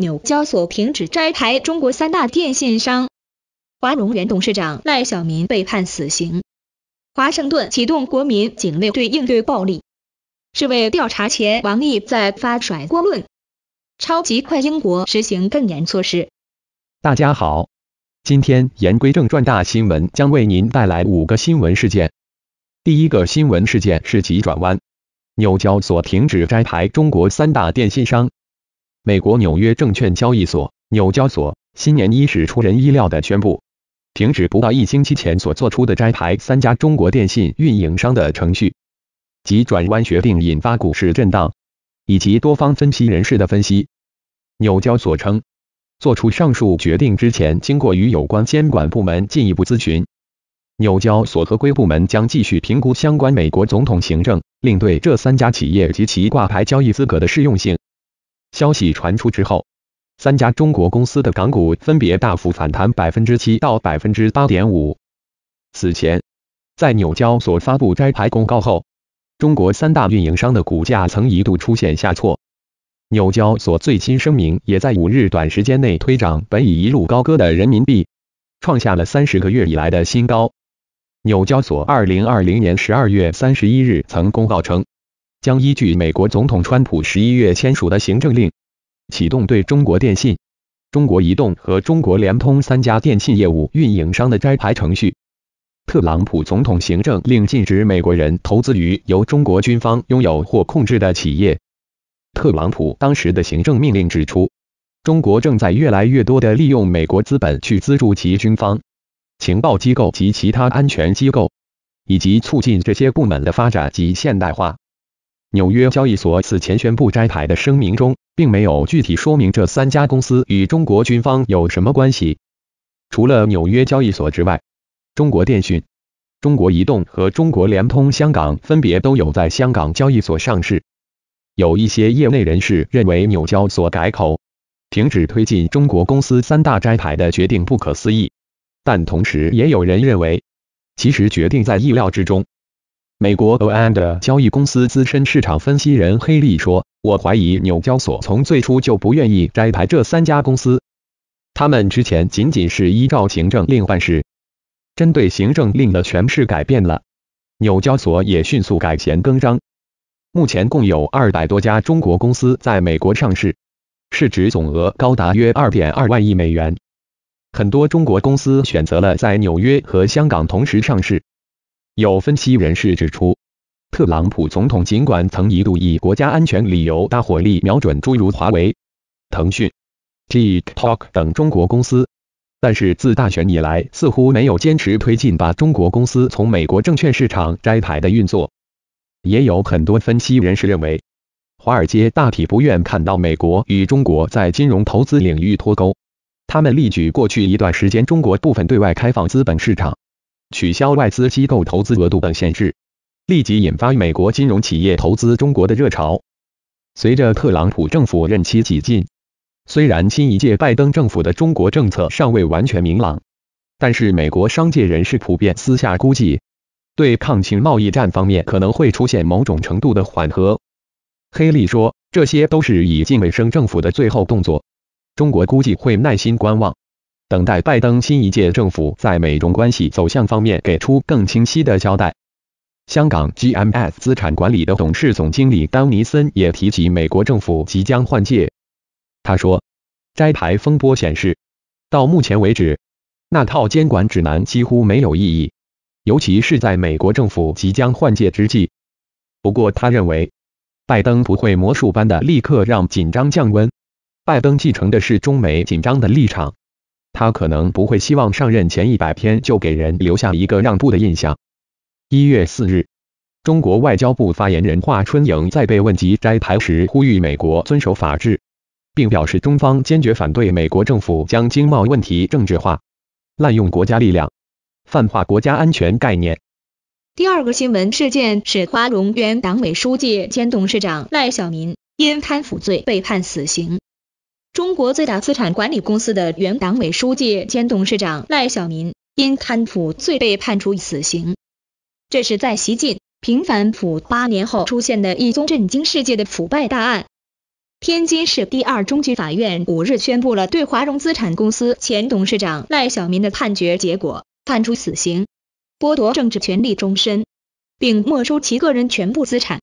纽交所停止摘牌中国三大电信商，华融原董事长赖小民被判死刑。华盛顿启动国民警卫队应对暴力，是为调查前王毅在发甩锅论。超级快，英国实行更严措施。大家好，今天言归正传，大新闻将为您带来五个新闻事件。第一个新闻事件是急转弯，纽交所停止摘牌中国三大电信商。美国纽约证券交易所（纽交所）新年伊始出人意料的宣布，停止不到一星期前所做出的摘牌三家中国电信运营商的程序及转弯决定，引发股市震荡，以及多方分析人士的分析。纽交所称，做出上述决定之前，经过与有关监管部门进一步咨询，纽交所合规部门将继续评估相关美国总统行政令对这三家企业及其挂牌交易资格的适用性。消息传出之后，三家中国公司的港股分别大幅反弹百分之七到百分之八点五。此前，在纽交所发布摘牌公告后，中国三大运营商的股价曾一度出现下挫。纽交所最新声明也在五日短时间内推涨，本已一路高歌的人民币创下了三十个月以来的新高。纽交所二零二零年十二月三十一日曾公告称。将依据美国总统川普十一月签署的行政令，启动对中国电信、中国移动和中国联通三家电信业务运营商的摘牌程序。特朗普总统行政令禁止美国人投资于由中国军方拥有或控制的企业。特朗普当时的行政命令指出，中国正在越来越多的利用美国资本去资助其军方、情报机构及其他安全机构，以及促进这些部门的发展及现代化。纽约交易所此前宣布摘牌的声明中，并没有具体说明这三家公司与中国军方有什么关系。除了纽约交易所之外，中国电讯、中国移动和中国联通香港分别都有在香港交易所上市。有一些业内人士认为，纽交所改口停止推进中国公司三大摘牌的决定不可思议，但同时也有人认为，其实决定在意料之中。美国欧安德交易公司资深市场分析人黑利说：“我怀疑纽交所从最初就不愿意摘牌这三家公司，他们之前仅仅是依照行政令办事，针对行政令的诠释改变了，纽交所也迅速改弦更张。目前共有二百多家中国公司在美国上市，市值总额高达约二点二万亿美元。很多中国公司选择了在纽约和香港同时上市。”有分析人士指出，特朗普总统尽管曾一度以国家安全理由大火力瞄准诸如华为、腾讯、TikTok 等中国公司，但是自大选以来，似乎没有坚持推进把中国公司从美国证券市场摘牌的运作。也有很多分析人士认为，华尔街大体不愿看到美国与中国在金融投资领域脱钩。他们力举过去一段时间中国部分对外开放资本市场。取消外资机构投资额度等限制，立即引发美国金融企业投资中国的热潮。随着特朗普政府任期挤近，虽然新一届拜登政府的中国政策尚未完全明朗，但是美国商界人士普遍私下估计，对抗清贸易战方面可能会出现某种程度的缓和。黑利说：“这些都是已近尾声政府的最后动作，中国估计会耐心观望。”等待拜登新一届政府在美中关系走向方面给出更清晰的交代。香港 GMS 资产管理的董事总经理丹尼森也提及美国政府即将换届，他说：“摘牌风波显示，到目前为止，那套监管指南几乎没有意义，尤其是在美国政府即将换届之际。”不过，他认为，拜登不会魔术般的立刻让紧张降温。拜登继承的是中美紧张的立场。他可能不会希望上任前一百天就给人留下一个让步的印象。一月四日，中国外交部发言人华春莹在被问及摘牌时，呼吁美国遵守法治，并表示中方坚决反对美国政府将经贸问题政治化，滥用国家力量，泛化国家安全概念。第二个新闻事件是华融原党委书记兼董事长赖小民因贪腐罪被判死刑。中国最大资产管理公司的原党委书记兼董事长赖小民因贪腐罪被判处死刑，这是在习近平反腐八年后出现的一宗震惊世界的腐败大案。天津市第二中级法院五日宣布了对华融资产公司前董事长赖小民的判决结果，判处死刑，剥夺政治权利终身，并没收其个人全部资产。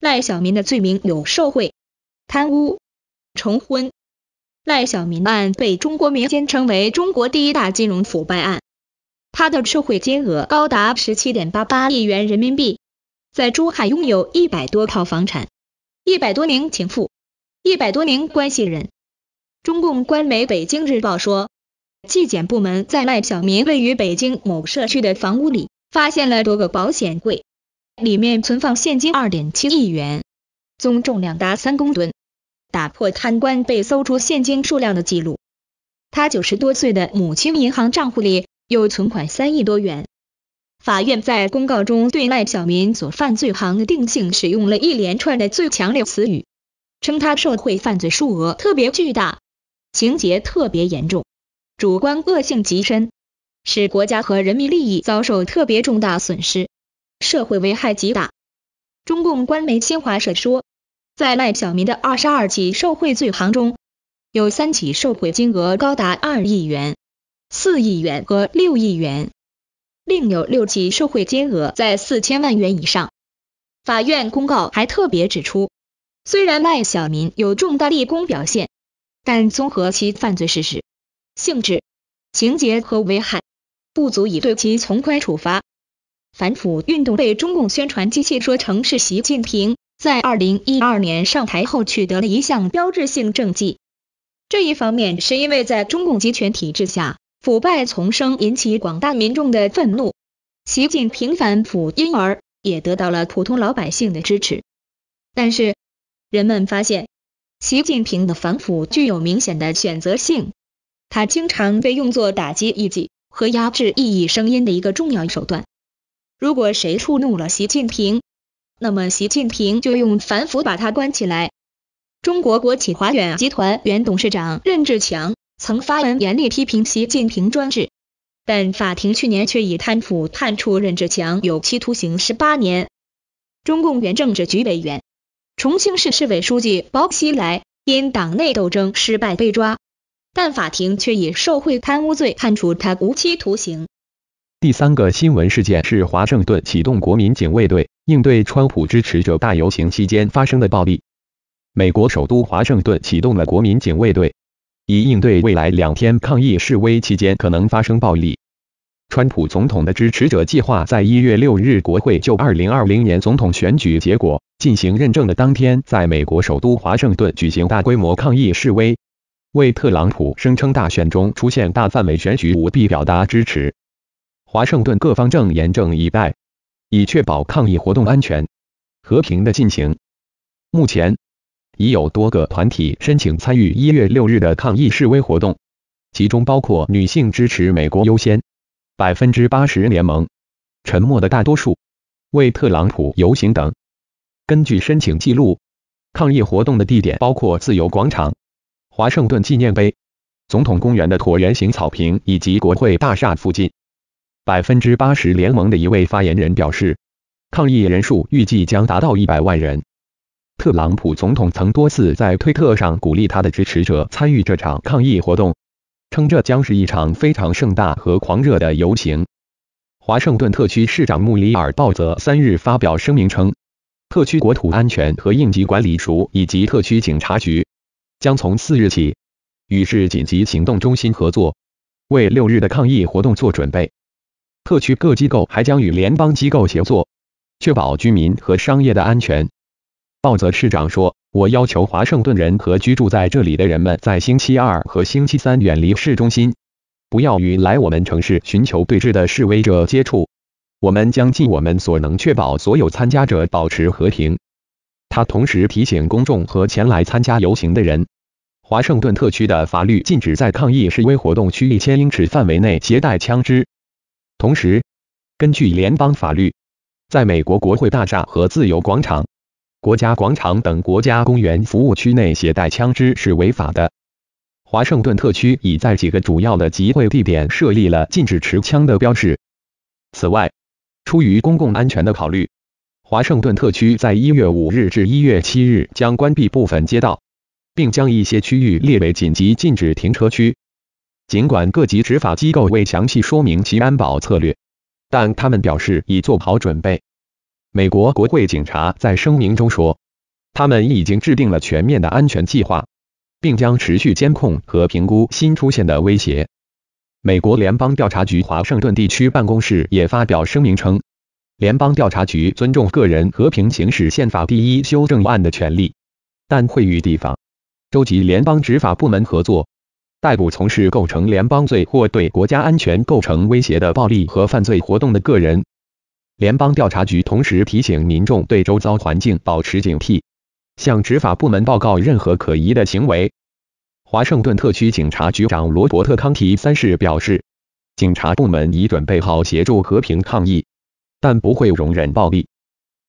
赖小民的罪名有受贿、贪污、重婚。赖小民案被中国民间称为中国第一大金融腐败案，他的受贿金额高达十七点八八亿元人民币，在珠海拥有一百多套房产、一百多名情妇、一百多名关系人。中共官媒《北京日报》说，纪检部门在赖小民位于北京某社区的房屋里发现了多个保险柜，里面存放现金二点七亿元，总重量达三公吨。打破贪官被搜出现金数量的记录，他九十多岁的母亲银行账户里有存款三亿多元。法院在公告中对赖小民所犯罪行的定性使用了一连串的最强烈词语，称他受贿犯罪数额特别巨大，情节特别严重，主观恶性极深，使国家和人民利益遭受特别重大损失，社会危害极大。中共官媒新华社说。在赖小民的二十二起受贿罪行中，有三起受贿金额高达二亿元、四亿元和六亿元，另有六起受贿金额在四千万元以上。法院公告还特别指出，虽然赖小民有重大立功表现，但综合其犯罪事实、性质、情节和危害，不足以对其从宽处罚。反腐运动被中共宣传机器说成是习近平。在二零一二年上台后，取得了一项标志性政绩。这一方面是因为在中共集权体制下，腐败丛生，引起广大民众的愤怒。习近平反腐，因而也得到了普通老百姓的支持。但是，人们发现，习近平的反腐具有明显的选择性，他经常被用作打击异己和压制异议声音的一个重要手段。如果谁触怒了习近平，那么习近平就用反腐把他关起来。中国国企华远集团原董事长任志强曾发文严厉批评习近平专制，但法庭去年却以贪腐判处任志强有期徒刑十八年。中共原政治局委员、重庆市市委书记薄熙来因党内斗争失败被抓，但法庭却以受贿贪污罪判处他无期徒刑。第三个新闻事件是华盛顿启动国民警卫队应对川普支持者大游行期间发生的暴力。美国首都华盛顿启动了国民警卫队，以应对未来两天抗议示威期间可能发生暴力。川普总统的支持者计划在1月6日国会就2020年总统选举结果进行认证的当天，在美国首都华盛顿举行大规模抗议示威，为特朗普声称大选中出现大范围选举舞弊表达支持。华盛顿各方正严阵以待，以确保抗议活动安全、和平的进行。目前已有多个团体申请参与一月六日的抗议示威活动，其中包括女性支持美国优先、百分之八十联盟、沉默的大多数、为特朗普游行等。根据申请记录，抗议活动的地点包括自由广场、华盛顿纪念碑、总统公园的椭圆形草坪以及国会大厦附近。百分之八十联盟的一位发言人表示，抗议人数预计将达到一百万人。特朗普总统曾多次在推特上鼓励他的支持者参与这场抗议活动，称这将是一场非常盛大和狂热的游行。华盛顿特区市长穆里尔鲍泽三日发表声明称，特区国土安全和应急管理署以及特区警察局将从四日起与市紧急行动中心合作，为六日的抗议活动做准备。特区各机构还将与联邦机构协作，确保居民和商业的安全。鲍泽市长说：“我要求华盛顿人和居住在这里的人们在星期二和星期三远离市中心，不要与来我们城市寻求对峙的示威者接触。我们将尽我们所能确保所有参加者保持和平。”他同时提醒公众和前来参加游行的人，华盛顿特区的法律禁止在抗议示威活动区域千英尺范围内携带枪支。同时，根据联邦法律，在美国国会大厦和自由广场、国家广场等国家公园服务区内携带枪支是违法的。华盛顿特区已在几个主要的集会地点设立了禁止持枪的标志。此外，出于公共安全的考虑，华盛顿特区在一月五日至一月七日将关闭部分街道，并将一些区域列为紧急禁止停车区。尽管各级执法机构未详细说明其安保策略，但他们表示已做好准备。美国国会警察在声明中说，他们已经制定了全面的安全计划，并将持续监控和评估新出现的威胁。美国联邦调查局华盛顿地区办公室也发表声明称，联邦调查局尊重个人和平行使宪法第一修正案的权利，但会与地方、州级联邦执法部门合作。逮捕从事构成联邦罪或对国家安全构成威胁的暴力和犯罪活动的个人。联邦调查局同时提醒民众对周遭环境保持警惕，向执法部门报告任何可疑的行为。华盛顿特区警察局长罗伯特康提三世表示，警察部门已准备好协助和平抗议，但不会容忍暴力。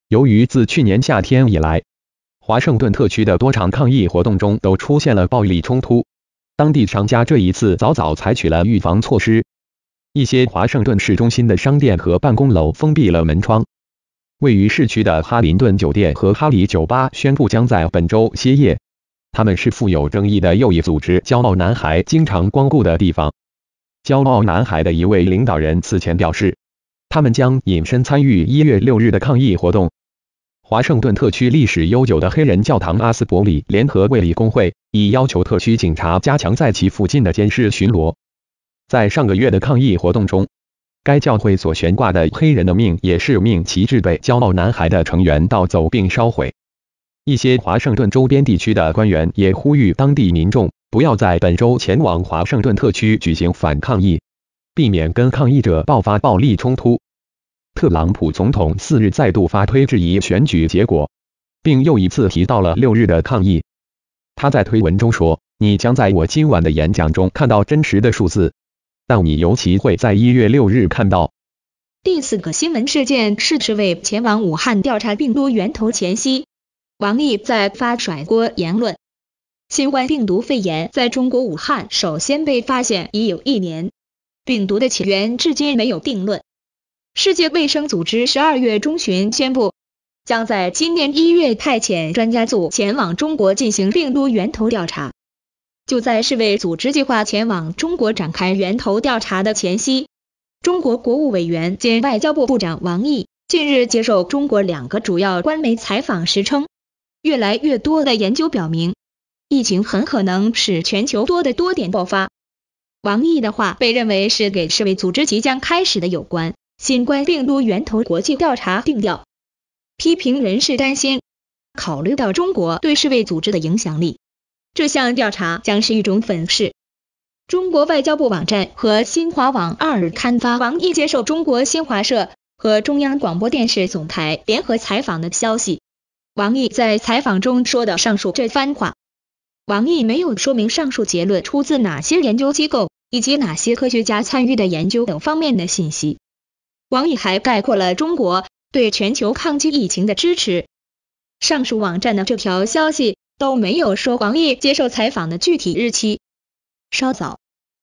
由于自去年夏天以来，华盛顿特区的多场抗议活动中都出现了暴力冲突。当地商家这一次早早采取了预防措施，一些华盛顿市中心的商店和办公楼封闭了门窗。位于市区的哈林顿酒店和哈里酒吧宣布将在本周歇业。他们是富有争议的右翼组织“骄傲男孩”经常光顾的地方。“骄傲男孩”的一位领导人此前表示，他们将隐身参与一月六日的抗议活动。华盛顿特区历史悠久的黑人教堂阿斯伯里联合卫理公会已要求特区警察加强在其附近的监视巡逻。在上个月的抗议活动中，该教会所悬挂的黑人的命也是命旗帜被骄傲男孩的成员盗走并烧毁。一些华盛顿周边地区的官员也呼吁当地民众不要在本周前往华盛顿特区举行反抗议，避免跟抗议者爆发暴力冲突。特朗普总统四日再度发推质疑选举结果，并又一次提到了六日的抗议。他在推文中说：“你将在我今晚的演讲中看到真实的数字，但你尤其会在一月六日看到。”第四个新闻事件是，这为前往武汉调查病毒源头前夕，王毅在发甩锅言论。新冠病毒肺炎在中国武汉首先被发现已有一年，病毒的起源至今没有定论。世界卫生组织十二月中旬宣布，将在今年一月派遣专家组前往中国进行病毒源头调查。就在世卫组织计划前往中国展开源头调查的前夕，中国国务委员兼外交部部长王毅近日接受中国两个主要官媒采访时称，越来越多的研究表明，疫情很可能使全球多的多点爆发。王毅的话被认为是给世卫组织即将开始的有关。新冠病毒源头国际调查定调，批评人士担心，考虑到中国对世卫组织的影响力，这项调查将是一种粉饰。中国外交部网站和新华网二日刊发王毅接受中国新华社和中央广播电视总台联合采访的消息。王毅在采访中说的上述这番话，王毅没有说明上述结论出自哪些研究机构以及哪些科学家参与的研究等方面的信息。王毅还概括了中国对全球抗击疫情的支持。上述网站的这条消息都没有说王毅接受采访的具体日期。稍早，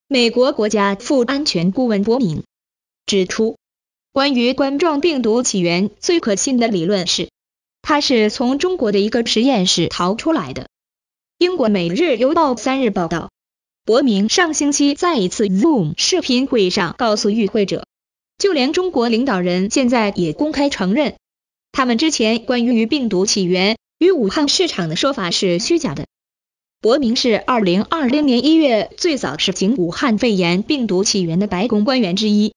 美国国家副安全顾问博明指出，关于冠状病毒起源最可信的理论是，它是从中国的一个实验室逃出来的。英国《每日邮报》三日报道，博明上星期在一次 Zoom 视频会议上告诉与会者。就连中国领导人现在也公开承认，他们之前关于病毒起源与武汉市场的说法是虚假的。博明是二零二零年一月最早实行武汉肺炎病毒起源的白宫官员之一。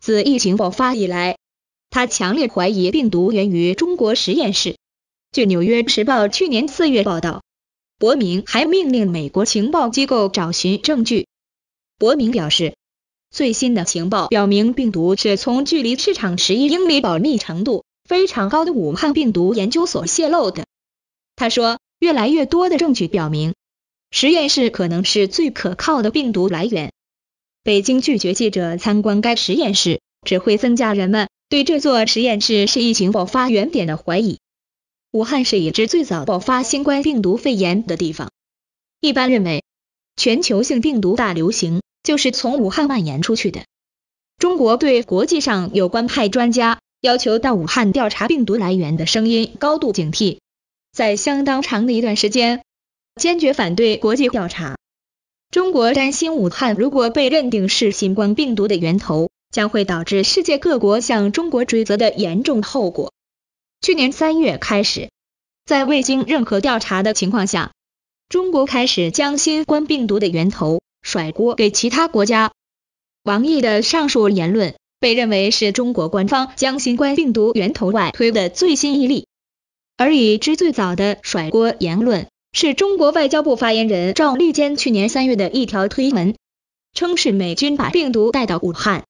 自疫情爆发以来，他强烈怀疑病毒源于中国实验室。据《纽约时报》去年四月报道，博明还命令美国情报机构找寻证据。博明表示。最新的情报表明，病毒是从距离市场十一英里、保密程度非常高的武汉病毒研究所泄露的。他说，越来越多的证据表明，实验室可能是最可靠的病毒来源。北京拒绝记者参观该实验室，只会增加人们对这座实验室是疫情爆发原点的怀疑。武汉是已知最早爆发新冠病毒肺炎的地方，一般认为。全球性病毒大流行就是从武汉蔓延出去的。中国对国际上有关派专家要求到武汉调查病毒来源的声音高度警惕，在相当长的一段时间，坚决反对国际调查。中国担心武汉如果被认定是新冠病毒的源头，将会导致世界各国向中国追责的严重后果。去年三月开始，在未经任何调查的情况下。中国开始将新冠病毒的源头甩锅给其他国家。王毅的上述言论被认为是中国官方将新冠病毒源头外推的最新一例。而已知最早的甩锅言论是中国外交部发言人赵立坚去年三月的一条推文，称是美军把病毒带到武汉，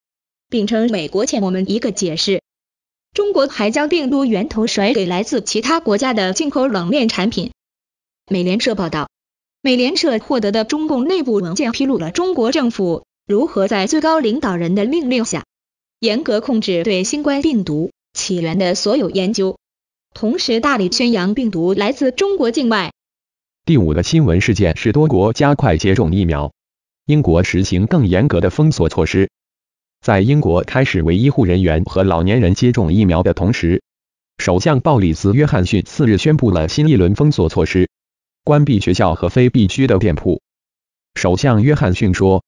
并称美国欠我们一个解释。中国还将病毒源头甩给来自其他国家的进口冷链产品。美联社报道，美联社获得的中共内部文件披露了中国政府如何在最高领导人的命令下，严格控制对新冠病毒起源的所有研究，同时大力宣扬病毒来自中国境外。第五个新闻事件是多国加快接种疫苗，英国实行更严格的封锁措施。在英国开始为医护人员和老年人接种疫苗的同时，首相鲍里斯·约翰逊四日宣布了新一轮封锁措施。关闭学校和非必需的店铺。首相约翰逊说，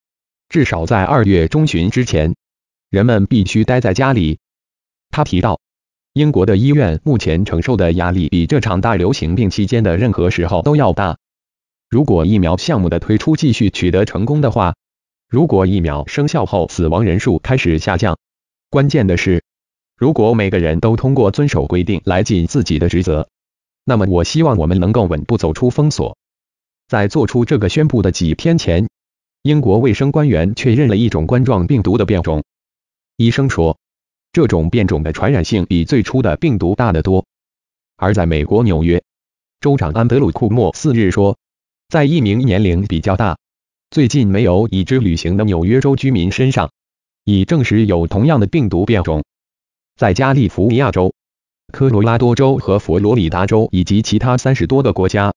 至少在二月中旬之前，人们必须待在家里。他提到，英国的医院目前承受的压力比这场大流行病期间的任何时候都要大。如果疫苗项目的推出继续取得成功的话，如果疫苗生效后死亡人数开始下降，关键的是，如果每个人都通过遵守规定来尽自己的职责。那么，我希望我们能够稳步走出封锁。在做出这个宣布的几天前，英国卫生官员确认了一种冠状病毒的变种。医生说，这种变种的传染性比最初的病毒大得多。而在美国纽约，州长安德鲁·库莫四日说，在一名年龄比较大、最近没有已知旅行的纽约州居民身上，已证实有同样的病毒变种。在加利福尼亚州。科罗拉多州和佛罗里达州以及其他三十多个国家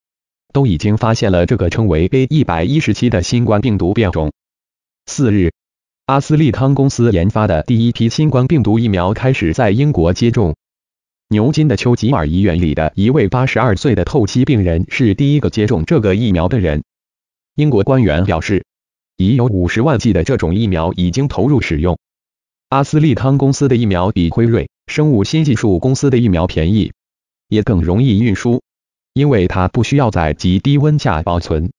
都已经发现了这个称为 A117 的新冠病毒变种。四日，阿斯利康公司研发的第一批新冠病毒疫苗开始在英国接种。牛津的丘吉尔医院里的一位八十二岁的透析病人是第一个接种这个疫苗的人。英国官员表示，已有五十万剂的这种疫苗已经投入使用。阿斯利康公司的疫苗比辉瑞。生物新技术公司的疫苗便宜，也更容易运输，因为它不需要在极低温下保存。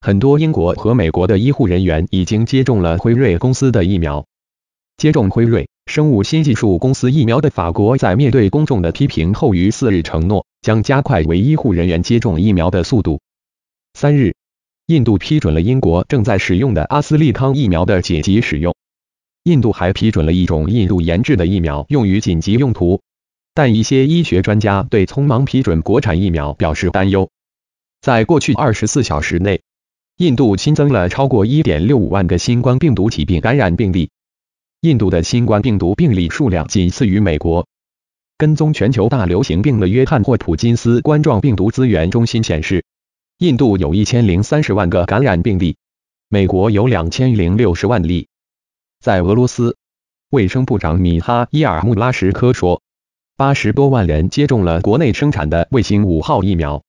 很多英国和美国的医护人员已经接种了辉瑞公司的疫苗。接种辉瑞生物新技术公司疫苗的法国在面对公众的批评后，于四日承诺将加快为医护人员接种疫苗的速度。三日，印度批准了英国正在使用的阿斯利康疫苗的紧急使用。印度还批准了一种印度研制的疫苗用于紧急用途，但一些医学专家对匆忙批准国产疫苗表示担忧。在过去二十四小时内，印度新增了超过一点六五万个新冠病毒疾病感染病例。印度的新冠病毒病例数量仅次于美国。跟踪全球大流行病的约翰霍普金斯冠状病毒资源中心显示，印度有一千零三十万个感染病例，美国有两千零六十万例。在俄罗斯，卫生部长米哈伊尔·穆拉什科说，八十多万人接种了国内生产的卫星五号疫苗，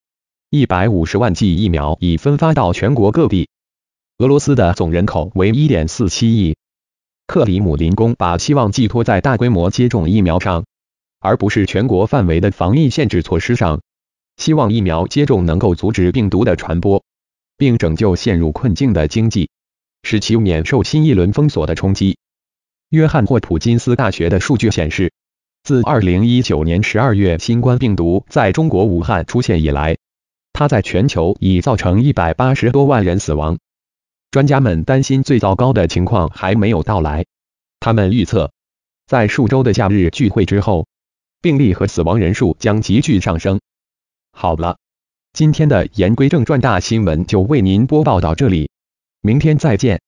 一百五十万剂疫苗已分发到全国各地。俄罗斯的总人口为一点四七亿。克里姆林宫把希望寄托在大规模接种疫苗上，而不是全国范围的防疫限制措施上，希望疫苗接种能够阻止病毒的传播，并拯救陷入困境的经济。使其免受新一轮封锁的冲击。约翰霍普金斯大学的数据显示，自二零一九年十二月新冠病毒在中国武汉出现以来，它在全球已造成一百八十多万人死亡。专家们担心最糟糕的情况还没有到来。他们预测，在数周的假日聚会之后，病例和死亡人数将急剧上升。好了，今天的言归正传，大新闻就为您播报到这里。明天再见。